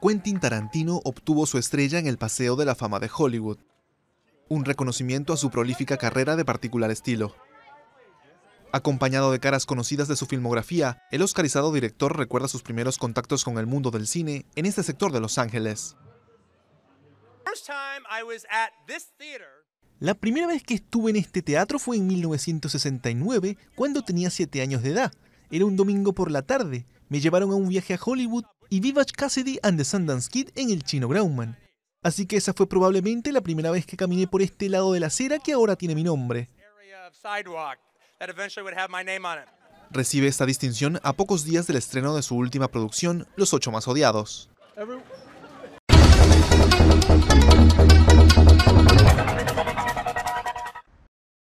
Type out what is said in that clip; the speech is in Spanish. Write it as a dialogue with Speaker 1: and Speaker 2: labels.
Speaker 1: Quentin Tarantino obtuvo su estrella en el Paseo de la Fama de Hollywood, un reconocimiento a su prolífica carrera de particular estilo. Acompañado de caras conocidas de su filmografía, el oscarizado director recuerda sus primeros contactos con el mundo del cine en este sector de Los Ángeles. La primera vez que estuve en este teatro fue en 1969, cuando tenía 7 años de edad. Era un domingo por la tarde. Me llevaron a un viaje a Hollywood y Vivach Cassidy and the Sundance Kid en el Chino Groundman. Así que esa fue probablemente la primera vez que caminé por este lado de la acera que ahora tiene mi nombre. Recibe esta distinción a pocos días del estreno de su última producción, Los Ocho Más Odiados.